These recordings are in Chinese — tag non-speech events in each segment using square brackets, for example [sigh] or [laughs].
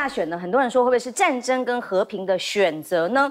大选呢，很多人说会不会是战争跟和平的选择呢？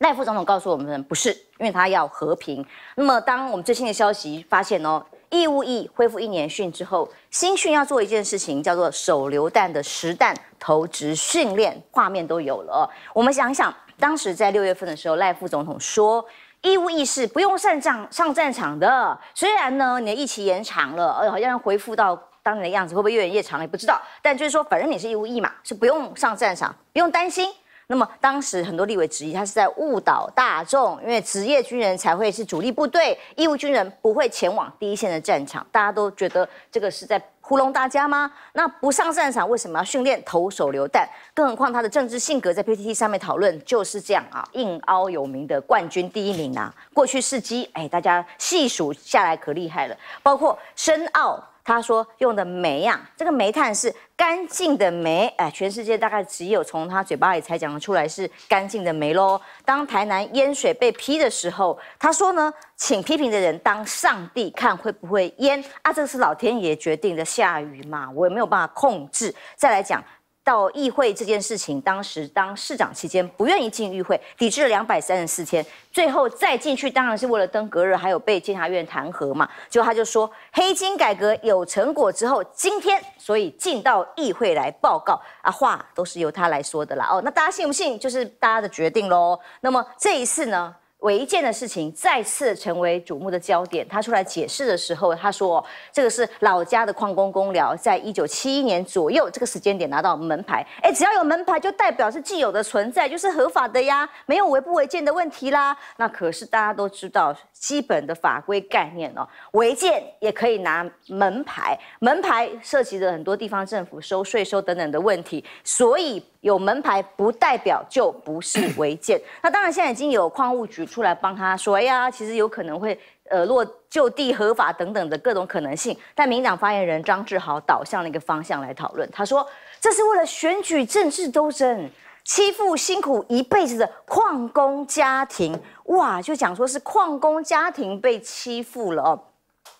赖副总统告诉我们，不是，因为他要和平。那么，当我们最新的消息发现哦，义务役恢复一年训之后，新训要做一件事情，叫做手榴弹的实弹投掷训练，画面都有了。我们想一想，当时在六月份的时候，赖副总统说，义务役是不用上战上战场的。虽然呢，你的疫情延长了，呃，好像恢复到。当年的样子会不会越演越长？也不知道。但就是说，反正你是义务役嘛，是不用上战场，不用担心。那么当时很多立委质疑，他是在误导大众，因为职业军人才会是主力部队，义务军人不会前往第一线的战场。大家都觉得这个是在糊弄大家吗？那不上战场，为什么要训练投手榴弹？更何况他的政治性格，在 PTT 上面讨论就是这样啊，硬凹有名的冠军第一名啊，过去事机，哎，大家细数下来可厉害了，包括深奥。他说用的煤呀，这个煤炭是干净的煤，哎，全世界大概只有从他嘴巴里才讲得出来是干净的煤喽。当台南淹水被批的时候，他说呢，请批评的人当上帝看会不会淹啊，这是老天爷决定的下雨嘛，我也没有办法控制。再来讲。到议会这件事情，当时当市长期间不愿意进议会，抵制了两百三十四天，最后再进去当然是为了登革热，还有被监察院弹劾嘛。就他就说黑金改革有成果之后，今天所以进到议会来报告啊，话都是由他来说的啦。哦，那大家信不信就是大家的决定喽。那么这一次呢？违建的事情再次成为瞩目的焦点。他出来解释的时候，他说：“这个是老家的矿工工寮，在一九七一年左右这个时间点拿到门牌。哎，只要有门牌，就代表是既有的存在，就是合法的呀，没有违不违建的问题啦。”那可是大家都知道基本的法规概念哦，违建也可以拿门牌，门牌涉及的很多地方政府收税收等等的问题，所以有门牌不代表就不是违建。那当然，现在已经有矿务局。出来帮他说，哎呀，其实有可能会，呃，落就地合法等等的各种可能性。但民党发言人张志豪导向了一个方向来讨论，他说这是为了选举政治斗争，欺负辛苦一辈子的矿工家庭，哇，就讲说是矿工家庭被欺负了哦。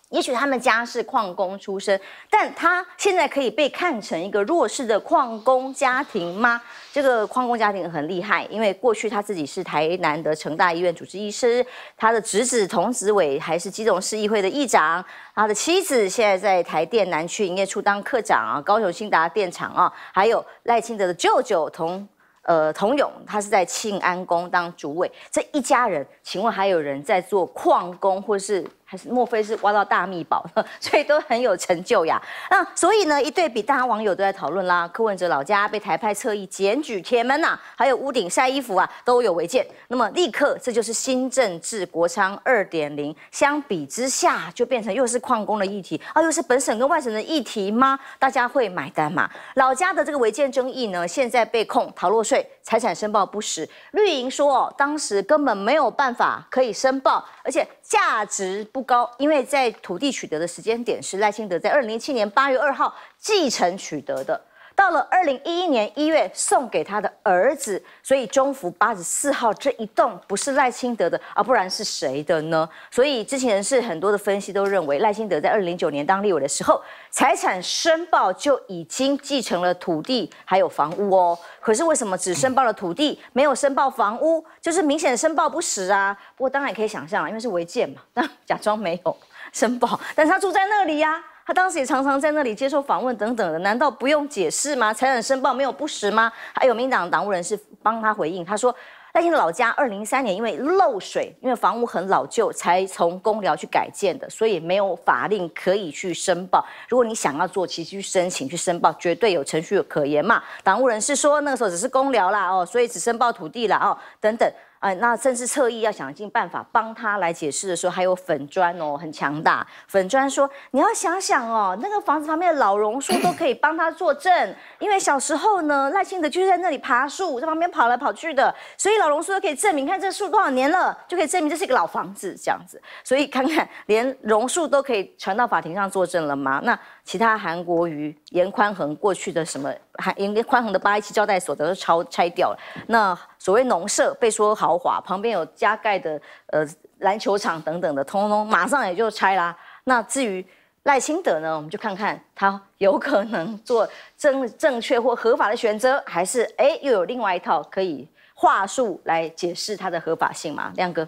也许他们家是矿工出身，但他现在可以被看成一个弱势的矿工家庭吗？这个矿工家庭很厉害，因为过去他自己是台南的成大医院主治医师，他的侄子童子伟还是基隆市议会的议长，他的妻子现在在台电南区营业处当科长啊，高雄新达电厂啊，还有赖清德的舅舅童呃童勇，他是在庆安宫当主委，这一家人，请问还有人在做矿工或是？还是莫非是挖到大秘宝，[laughs] 所以都很有成就呀。那所以呢一对比，大家网友都在讨论啦。柯文哲老家被台派撤意检举铁门呐，还有屋顶晒衣服啊都有违建。那么立刻这就是新政治国昌二点零。相比之下，就变成又是矿工的议题啊，又是本省跟外省的议题吗？大家会买单吗？老家的这个违建争议呢，现在被控逃漏税。财产申报不实，绿营说哦，当时根本没有办法可以申报，而且价值不高，因为在土地取得的时间点是赖清德在二零零七年八月二号继承取得的。到了二零一一年一月送给他的儿子，所以中福八十四号这一栋不是赖清德的啊，不然是谁的呢？所以知情人士很多的分析都认为，赖清德在二零零九年当立委的时候，财产申报就已经继承了土地还有房屋哦。可是为什么只申报了土地，没有申报房屋？就是明显的申报不实啊。不过当然也可以想象啊，因为是违建嘛，那假装没有申报，但是他住在那里呀。他当时也常常在那里接受访问等等的，难道不用解释吗？财产申报没有不实吗？还有民党党务人士帮他回应，他说：“他的老家二零一三年因为漏水，因为房屋很老旧，才从公寮去改建的，所以没有法令可以去申报。如果你想要做，其实去申请去申报，绝对有程序可言嘛。”党务人士说：“那个时候只是公寮啦哦，所以只申报土地啦哦等等。”哎，那甚是特意要想尽办法帮他来解释的时候，还有粉砖哦，很强大。粉砖说：“你要想想哦，那个房子旁边的老榕树都可以帮他作证，因为小时候呢，赖清德就是在那里爬树，在旁边跑来跑去的，所以老榕树都可以证明。看这树多少年了，就可以证明这是一个老房子这样子。所以看看，连榕树都可以传到法庭上作证了吗？那。”其他韩国鱼严宽恒过去的什么，严宽恒的八一七招待所都超拆掉了。那所谓农舍被说豪华，旁边有加盖的呃篮球场等等的，通通马上也就拆啦。那至于赖清德呢，我们就看看他有可能做正正确或合法的选择，还是哎又有另外一套可以话术来解释他的合法性嘛？亮哥，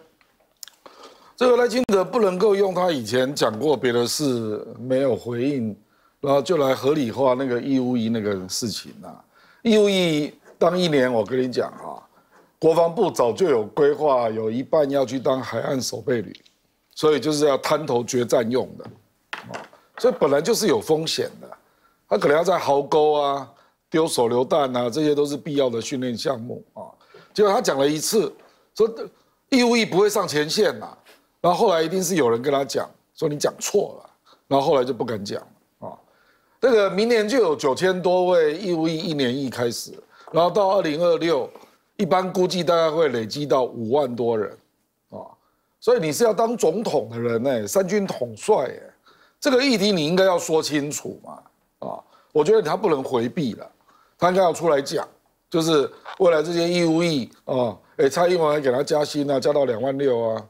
这个赖清德不能够用他以前讲过别的事没有回应。然后就来合理化那个义务役那个事情呐。义务役当一年，我跟你讲哈，国防部早就有规划，有一半要去当海岸守备旅，所以就是要滩头决战用的，啊，所以本来就是有风险的。他可能要在壕沟啊丢手榴弹啊，这些都是必要的训练项目啊。结果他讲了一次，说义务役不会上前线呐。然后后来一定是有人跟他讲，说你讲错了。然后后来就不敢讲。这个明年就有九千多位义务役，一年一开始，然后到二零二六，一般估计大概会累积到五万多人，啊，所以你是要当总统的人呢，三军统帅哎，这个议题你应该要说清楚嘛，啊，我觉得他不能回避了，他应该要出来讲，就是未来这些义务役哦，哎蔡英文还给他加薪啊，加到两万六啊，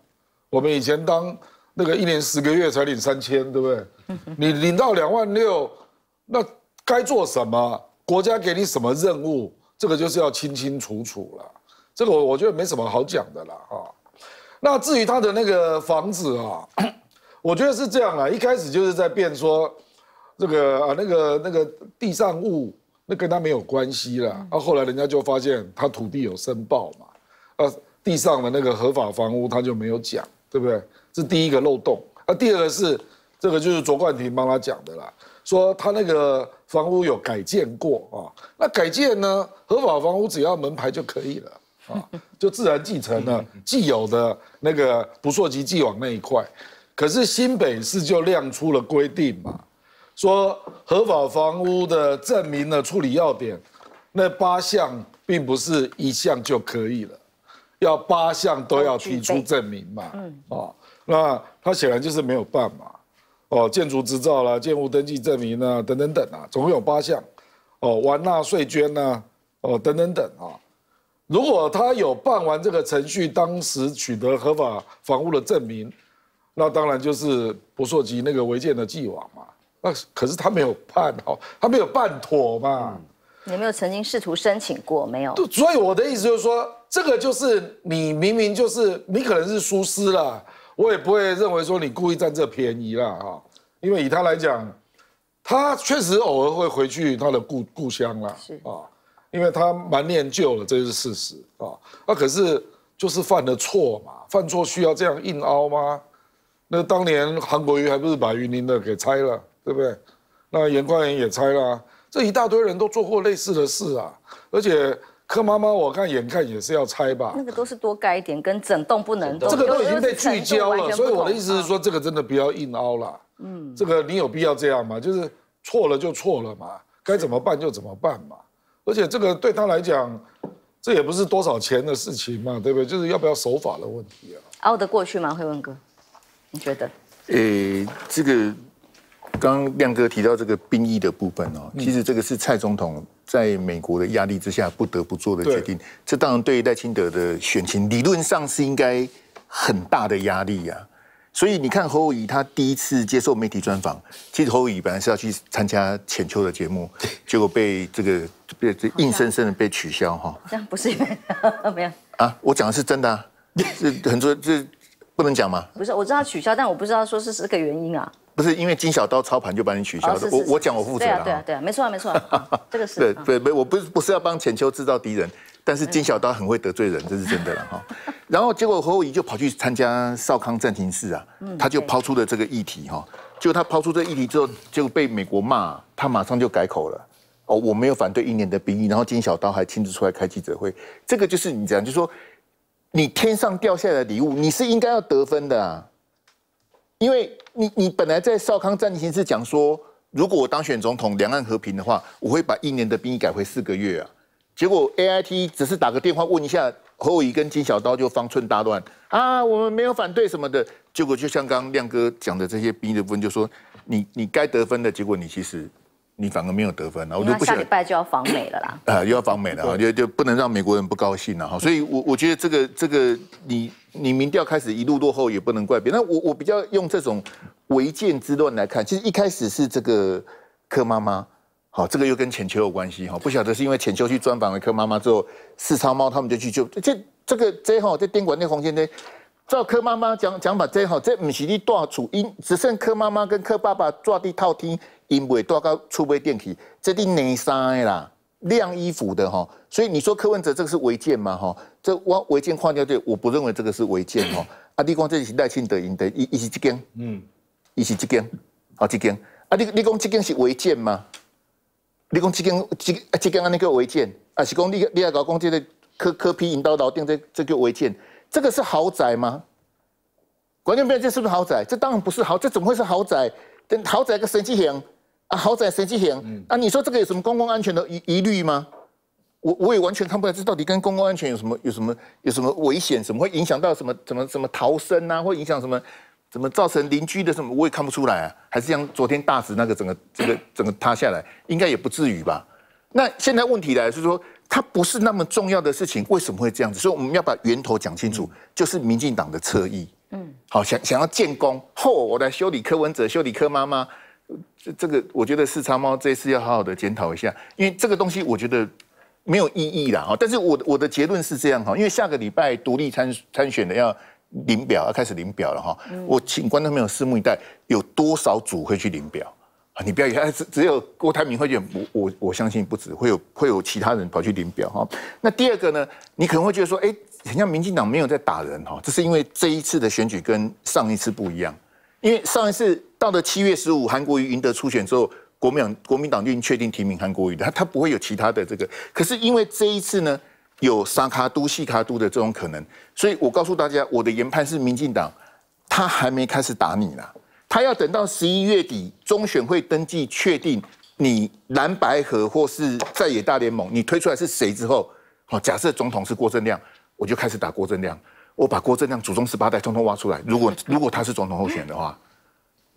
我们以前当那个一年十个月才领三千，对不对？你领到两万六。那该做什么？国家给你什么任务？这个就是要清清楚楚了。这个我我觉得没什么好讲的了哈。那至于他的那个房子啊，[clears throat] 我觉得是这样啊，一开始就是在变说，这个啊那个那个地上物，那跟他没有关系了。啊，后来人家就发现他土地有申报嘛，啊地上的那个合法房屋他就没有讲，对不对？这第一个漏洞。啊，第二个是，这个就是卓冠廷帮他讲的啦。说他那个房屋有改建过啊，那改建呢，合法房屋只要门牌就可以了啊，[laughs] 就自然继承了既有的那个不溯及既往那一块。可是新北市就亮出了规定嘛，说合法房屋的证明的处理要点，那八项并不是一项就可以了，要八项都要提出证明嘛。嗯。啊，那他显然就是没有办法。哦，建筑执照啦、建物登记证明啊，等等等啊，总共有八项。哦，完纳税捐呐，哦，等等等啊。如果他有办完这个程序，当时取得合法房屋的证明，那当然就是不涉及那个违建的既往嘛。那可是他没有办哦，他没有办妥嘛。有没有曾经试图申请过？没有。所以我的意思就是说，这个就是你明明就是你可能是疏失了。我也不会认为说你故意占这便宜啦哈，因为以他来讲，他确实偶尔会回去他的故故乡啦，是啊，因为他蛮念旧了，这是事实啊。那可是就是犯了错嘛，犯错需要这样硬凹吗？那当年韩国瑜还不是把云林的给拆了，对不对？那严宽人也拆了，这一大堆人都做过类似的事啊，而且。柯妈妈，我看眼看也是要拆吧。那个都是多盖一点，跟整栋不能的。这个都已经被聚焦了，所以我的意思是说，这个真的不要硬凹了。嗯，这个你有必要这样吗？就是错了就错了嘛，该怎么办就怎么办嘛。而且这个对他来讲，这也不是多少钱的事情嘛，对不对？就是要不要守法的问题啊。凹得过去吗？会文哥，你觉得？诶，这个。刚亮哥提到这个兵役的部分哦，其实这个是蔡总统在美国的压力之下不得不做的决定。这当然对赖清德的选情理论上是应该很大的压力呀。所以你看侯友他第一次接受媒体专访，其实侯友本来是要去参加浅秋的节目，结果被这个被硬生生的被取消哈。这样不是 [laughs] 没有啊？我讲的是真的，啊，这 [laughs] 很多这不能讲吗？不是，我知道取消，但我不知道说是这个原因啊。不是因为金小刀操盘就把你取消的，我我讲我负责的。对啊对啊，没错没错，[laughs] 这个是对对没，我不是不是要帮浅丘制造敌人，但是金小刀很会得罪人，这是真的了 [laughs] 哈。然后结果侯友谊就跑去参加少康暂停室啊，他就抛出了这个议题哈，就他抛出这个议题之后，就被美国骂，他马上就改口了。哦，我没有反对一年的兵役，然后金小刀还亲自出来开记者会，这个就是你这样就说，你天上掉下来的礼物，你是应该要得分的啊。因为你你本来在少康战情是讲说，如果我当选总统，两岸和平的话，我会把一年的兵役改回四个月啊。结果 A I T 只是打个电话问一下侯友宜跟金小刀，就方寸大乱啊，我们没有反对什么的。结果就像刚刚亮哥讲的，这些兵役的部分，就说你你该得分的，结果你其实你反而没有得分了。我下礼拜就要访美了啦，啊，又要访美了，就就不能让美国人不高兴了哈。所以，我我觉得这个这个你。你民调开始一路落后也不能怪别人。那我我比较用这种违建之乱来看，其实一开始是这个柯妈妈，好，这个又跟浅秋有关系哈。不晓得是因为浅秋去专访了柯妈妈之后，四超猫他们就去救这这个这哈，在监管那红线呢，照柯妈妈讲讲法，这哈这唔是你大处，因只剩柯妈妈跟柯爸爸坐地套厅，因为大到出边电梯，这的内山啦晾衣服的哈，所以你说柯文哲这个是违建吗？哈？这挖违建跨掉队，我不认为这个是违建哦。[coughs] 啊，你讲这是赖清德赢的，一一是这间，嗯，一是这间，啊，这间。啊，你你讲这间是违建吗？你讲这间这这间安那个违建，啊，是讲你你爱搞讲这个刻刻皮引刀刀顶这这叫违建，这个是豪宅吗？关键不要这是不是豪宅？这当然不是豪，这怎么会是豪宅？等豪宅个神机型啊，豪宅设计险，啊，你说这个有什么公共安全的疑疑虑吗？我我也完全看不出来，这到底跟公共安全有什么、有什么、有什么危险？什么会影响到什么？怎么怎么逃生啊？会影响什么？怎么造成邻居的什么？我也看不出来啊。还是像昨天大市那个整个、这个、整个塌下来，应该也不至于吧？那现在问题来是说，它不是那么重要的事情，为什么会这样子？所以我们要把源头讲清楚，就是民进党的侧翼。嗯，好想想要建功后，我来修理柯文哲，修理柯妈妈。这这个，我觉得四叉猫这次要好好的检讨一下，因为这个东西，我觉得。没有意义啦，哈！但是我我的结论是这样哈，因为下个礼拜独立参参选的要领表，要开始领表了哈。我请观众朋友拭目以待，有多少组会去领表啊？你不要以为 [laughs] 只只有郭台铭会去，我我我相信不止，会有会有其他人跑去领表哈。那第二个呢，你可能会觉得说，哎，好像民进党没有在打人哈，这是因为这一次的选举跟上一次不一样，因为上一次到了七月十五，韩国瑜赢得初选之后。国民党国民党就已经确定提名韩国瑜的，他他不会有其他的这个。可是因为这一次呢，有沙卡都、细卡都的这种可能，所以我告诉大家，我的研判是，民进党他还没开始打你呢，他要等到十一月底中选会登记确定你蓝白河或是在野大联盟，你推出来是谁之后，好，假设总统是郭正亮，我就开始打郭正亮，我把郭正亮祖宗十八代通通挖出来。如果如果他是总统候选的话。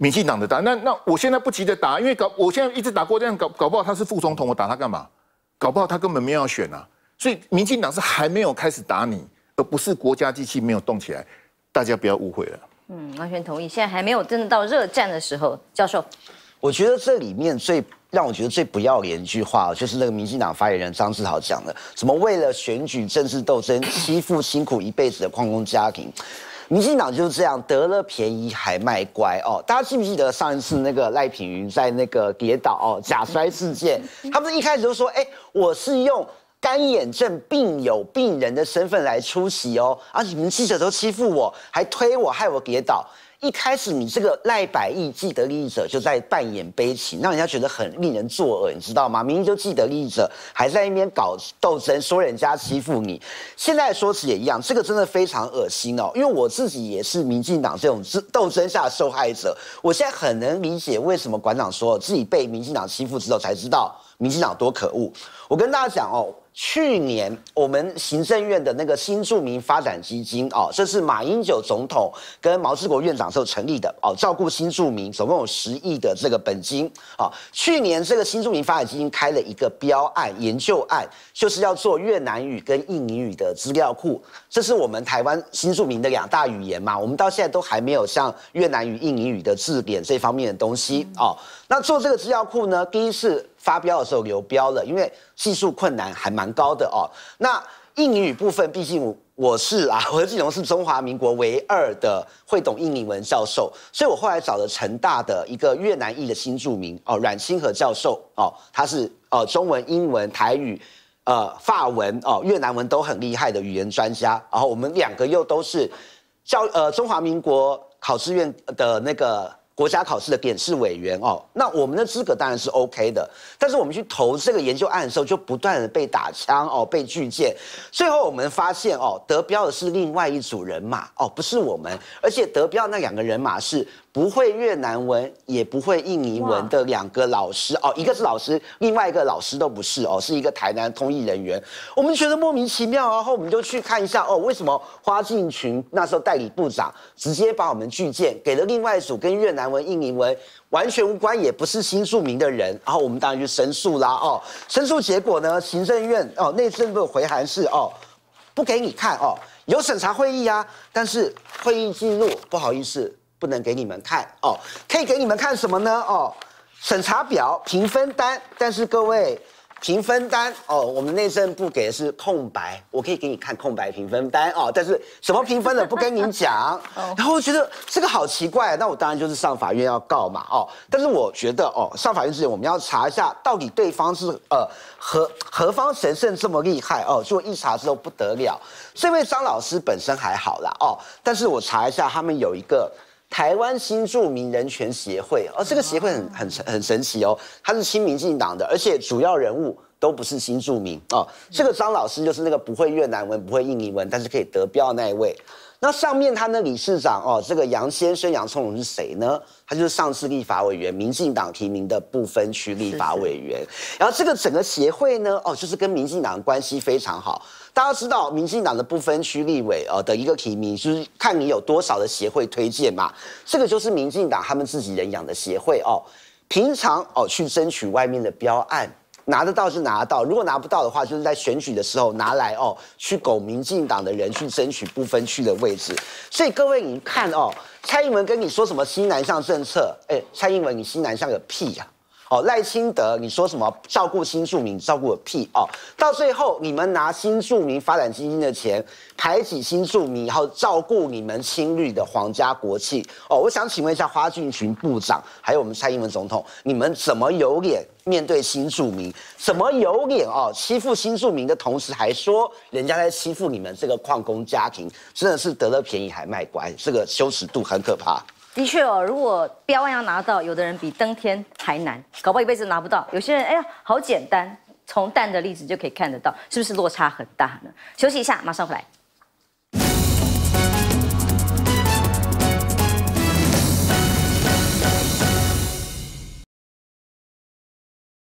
民进党的打，那那我现在不急着打，因为搞我现在一直打过这样搞，搞不好他是副总统，我打他干嘛？搞不好他根本没有要选啊，所以民进党是还没有开始打你，而不是国家机器没有动起来，大家不要误会了。嗯，完全同意，现在还没有真的到热战的时候，教授。我觉得这里面最让我觉得最不要脸一句话，就是那个民进党发言人张志豪讲的，什么为了选举政治斗争，欺负辛苦一辈子的矿工家庭。民进党就是这样得了便宜还卖乖哦！大家记不记得上一次那个赖品云在那个跌倒哦 [laughs] 假摔事件？他们一开始就说：“哎，我是用干眼症病友病人的身份来出席哦，而且你们记者都欺负我，还推我，害我跌倒。”一开始你这个赖百亿既得利益者就在扮演悲情，让人家觉得很令人作呕，你知道吗？明明就既得利益者，还在一边搞斗争，说人家欺负你。现在说辞也一样，这个真的非常恶心哦。因为我自己也是民进党这种斗争下的受害者，我现在很能理解为什么馆长说自己被民进党欺负之后才知道。民进党多可恶！我跟大家讲哦，去年我们行政院的那个新住民发展基金哦，这是马英九总统跟毛志国院长时候成立的哦，照顾新住民，总共有十亿的这个本金哦，去年这个新住民发展基金开了一个标案研究案，就是要做越南语跟印尼语的资料库。这是我们台湾新住民的两大语言嘛，我们到现在都还没有像越南语、印尼语的字典这方面的东西哦。那做这个资料库呢，第一是发飙的时候留标了，因为技术困难还蛮高的哦。那印尼语部分，毕竟我是啊，何志荣是中华民国唯二的会懂印尼文教授，所以我后来找了成大的一个越南裔的新著名哦，阮清和教授哦，他是呃中文、英文、台语、呃法文哦、越南文都很厉害的语言专家，然后我们两个又都是教呃中华民国考试院的那个。国家考试的点试委员哦，那我们的资格当然是 OK 的，但是我们去投这个研究案的时候，就不断的被打枪哦，被拒荐，最后我们发现哦，得标的是另外一组人马哦，不是我们，而且得标那两个人马是不会越南文也不会印尼文的两个老师哦，一个是老师，另外一个老师都不是哦，是一个台南通译人员，我们觉得莫名其妙，然后我们就去看一下哦，为什么花信群那时候代理部长直接把我们拒荐，给了另外一组跟越南。韩文、印尼文完全无关，也不是新住民的人，然后我们当然就申诉啦。哦，申诉结果呢？行政院哦，内政部回函是哦，不给你看哦。有审查会议啊，但是会议记录不好意思不能给你们看哦。可以给你们看什么呢？哦，审查表、评分单，但是各位。评分单哦，我们内政部给的是空白，我可以给你看空白评分单哦，但是什么评分的不跟您讲。[laughs] 然后我觉得这个好奇怪，那我当然就是上法院要告嘛哦。但是我觉得哦，上法院之前我们要查一下，到底对方是呃何何方神圣这么厉害哦？就一查之后不得了，这位张老师本身还好啦哦，但是我查一下他们有一个。台湾新著名人权协会，而这个协会很很很神奇哦，它是亲民进党的，而且主要人物都不是新著名哦。这个张老师就是那个不会越南文、不会印尼文，但是可以得标那一位。那上面他的理事长哦，这个杨先生杨聪荣是谁呢？他就是上次立法委员，民进党提名的不分区立法委员。然后这个整个协会呢，哦，就是跟民进党关系非常好。大家知道民进党的不分区立委哦的一个提名，就是看你有多少的协会推荐嘛。这个就是民进党他们自己人养的协会哦。平常哦去争取外面的标案，拿得到是拿到，如果拿不到的话，就是在选举的时候拿来哦去拱民进党的人去争取不分区的位置。所以各位你看哦，蔡英文跟你说什么新南向政策？哎，蔡英文你新南向个屁呀！哦，赖清德，你说什么照顾新住民，照顾个屁哦！到最后，你们拿新住民发展基金的钱排挤新住民，然后照顾你们亲绿的皇家国戚哦！我想请问一下，花俊群部长，还有我们蔡英文总统，你们怎么有脸面对新住民？怎么有脸哦欺负新住民的同时，还说人家在欺负你们这个矿工家庭？真的是得了便宜还卖乖，这个羞耻度很可怕。的确哦，如果标要拿到，有的人比登天还难，搞不好一辈子拿不到。有些人，哎呀，好简单，从蛋的例子就可以看得到，是不是落差很大呢？休息一下，马上回来。